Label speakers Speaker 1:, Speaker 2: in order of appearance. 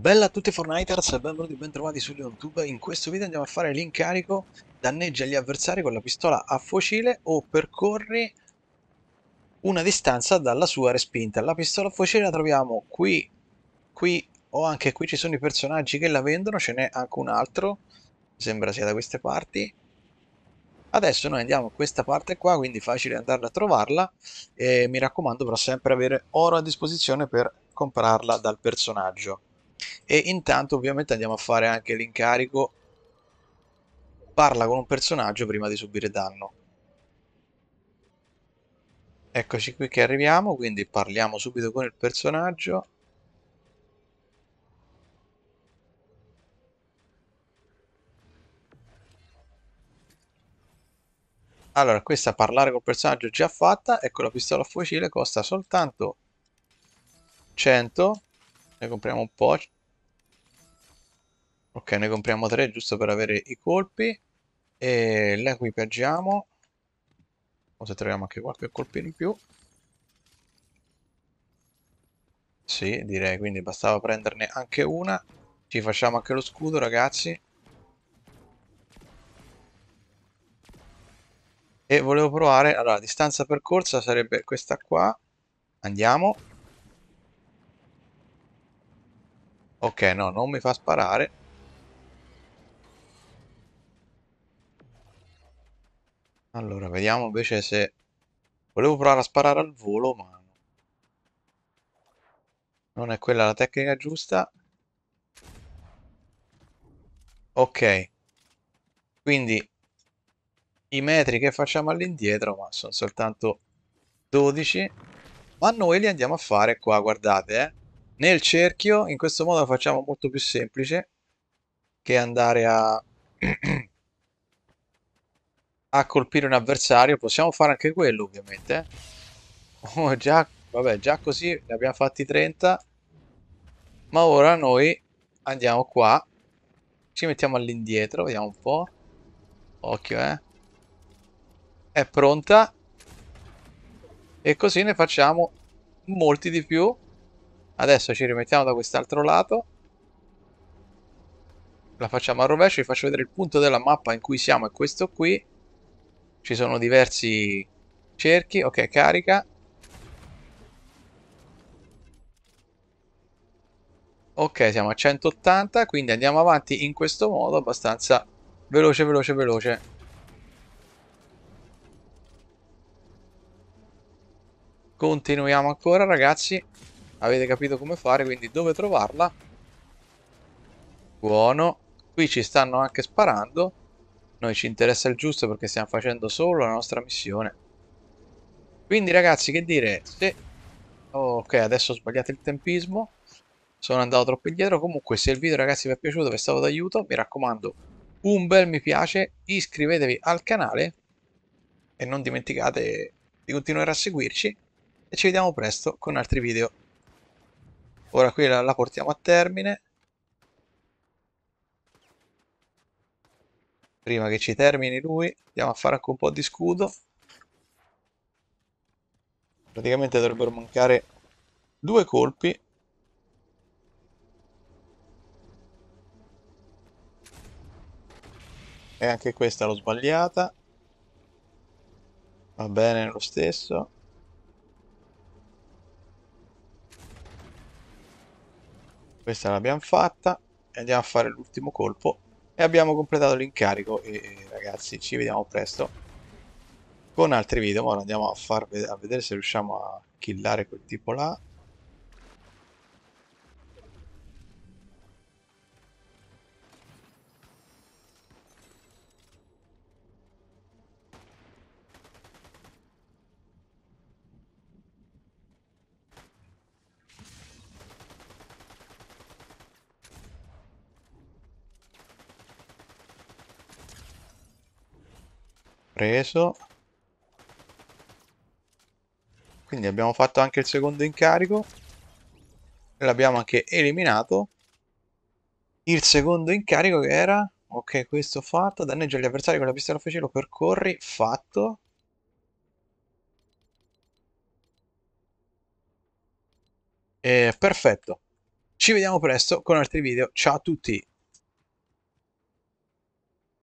Speaker 1: Bella a tutti Fortniters benvenuti e bentrovati su YouTube. In questo video andiamo a fare l'incarico danneggia gli avversari con la pistola a fucile o percorri una distanza dalla sua respinta. La pistola a fucile la troviamo qui, qui o anche qui ci sono i personaggi che la vendono, ce n'è anche un altro, sembra sia da queste parti. Adesso noi andiamo a questa parte qua, quindi facile andare a trovarla e mi raccomando però sempre avere oro a disposizione per comprarla dal personaggio e intanto ovviamente andiamo a fare anche l'incarico parla con un personaggio prima di subire danno eccoci qui che arriviamo quindi parliamo subito con il personaggio Allora, questa parlare col personaggio già fatta, ecco la pistola a fucile costa soltanto 100, ne compriamo un po', Ok, ne compriamo tre giusto per avere i colpi. E l'equipaggiamo. equipaggiamo. O se troviamo anche qualche colpo in più. Sì, direi, quindi bastava prenderne anche una. Ci facciamo anche lo scudo, ragazzi. E volevo provare, allora, distanza percorsa sarebbe questa qua. Andiamo. Ok, no, non mi fa sparare. Allora, vediamo invece se... Volevo provare a sparare al volo, ma... Non è quella la tecnica giusta. Ok. Quindi i metri che facciamo all'indietro, ma sono soltanto 12. Ma noi li andiamo a fare qua, guardate, eh. Nel cerchio, in questo modo lo facciamo molto più semplice che andare a... a colpire un avversario. Possiamo fare anche quello, ovviamente. Oh, già, vabbè, già così ne abbiamo fatti 30. Ma ora noi andiamo qua. Ci mettiamo all'indietro, vediamo un po'. Occhio, eh. È pronta. E così ne facciamo molti di più. Adesso ci rimettiamo da quest'altro lato. La facciamo a rovescio, vi faccio vedere il punto della mappa in cui siamo, è questo qui. Ci sono diversi cerchi. Ok, carica. Ok, siamo a 180, quindi andiamo avanti in questo modo abbastanza veloce, veloce, veloce. Continuiamo ancora, ragazzi. Avete capito come fare, quindi dove trovarla. Buono. Qui ci stanno anche sparando. Noi ci interessa il giusto perché stiamo facendo solo la nostra missione. Quindi ragazzi, che dire? Se... Oh, ok, adesso ho sbagliato il tempismo. Sono andato troppo indietro. Comunque, se il video ragazzi vi è piaciuto, vi è stato d'aiuto, mi raccomando, un bel mi piace, iscrivetevi al canale e non dimenticate di continuare a seguirci e ci vediamo presto con altri video. Ora qui la, la portiamo a termine. Prima che ci termini lui, andiamo a fare anche un po' di scudo. Praticamente dovrebbero mancare due colpi. E anche questa l'ho sbagliata. Va bene lo stesso. Questa l'abbiamo fatta. E andiamo a fare l'ultimo colpo e abbiamo completato l'incarico e, ragazzi ci vediamo presto con altri video ma ora andiamo a, far, a vedere se riusciamo a killare quel tipo là Preso. Quindi abbiamo fatto anche il secondo incarico. e L'abbiamo anche eliminato. Il secondo incarico che era... Ok, questo fatto. Danneggia gli avversari con la pistola fucile, percorri. Fatto. E eh, perfetto. Ci vediamo presto con altri video. Ciao a tutti.